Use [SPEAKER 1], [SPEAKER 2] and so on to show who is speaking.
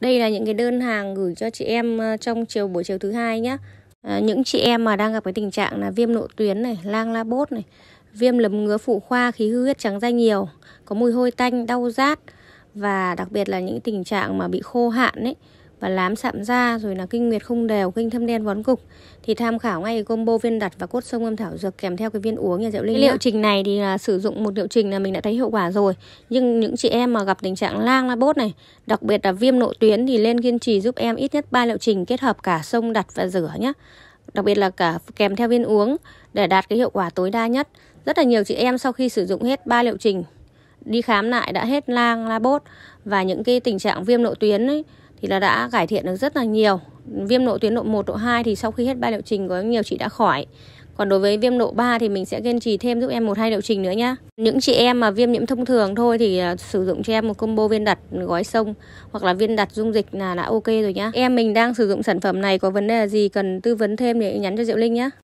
[SPEAKER 1] đây là những cái đơn hàng gửi cho chị em ờ, trong chiều buổi chiều thứ hai nhé à, ờ, những chị em mà đang gặp cái tình trạng là viêm nội tuyến này lang la bốt này viêm lấm ngứa phụ khoa khí hư huyết trắng da nhiều có mùi hôi tanh đau rát và đặc biệt là những tình trạng mà bị khô hạn ấy và lám sạm da rồi là kinh nguyệt không đều, kinh thâm đen vón cục thì tham khảo ngay combo viên đặt và cốt sông âm thảo dược kèm theo cái viên uống nhà Diệu Linh. liệu trình này thì là sử dụng một liệu trình là mình đã thấy hiệu quả rồi. Nhưng những chị em mà gặp tình trạng lang la bốt này, đặc biệt là viêm nội tuyến thì lên kiên trì giúp em ít nhất 3 liệu trình kết hợp cả sông đặt và rửa nhé đặc biệt là cả kèm theo viên uống để đạt cái hiệu quả tối đa nhất. Rất là nhiều chị em sau khi sử dụng hết ba liệu trình đi khám lại đã hết lang la bốt và những cái tình trạng viêm nội tuyến ấy thì là đã cải thiện được rất là nhiều viêm nội tuyến độ 1, độ 2 thì sau khi hết ba liệu trình có nhiều chị đã khỏi còn đối với viêm độ 3 thì mình sẽ kiên trì thêm giúp em một hai liệu trình nữa nhá. Những chị em mà viêm nhiễm thông thường thôi thì à, sử dụng cho em một combo viên đặt gói sông hoặc là viên đặt dung dịch là đã ok rồi nhá. Em mình đang sử dụng sản phẩm này có vấn đề gì cần tư vấn thêm thì nhắn cho Diệu Linh nhá.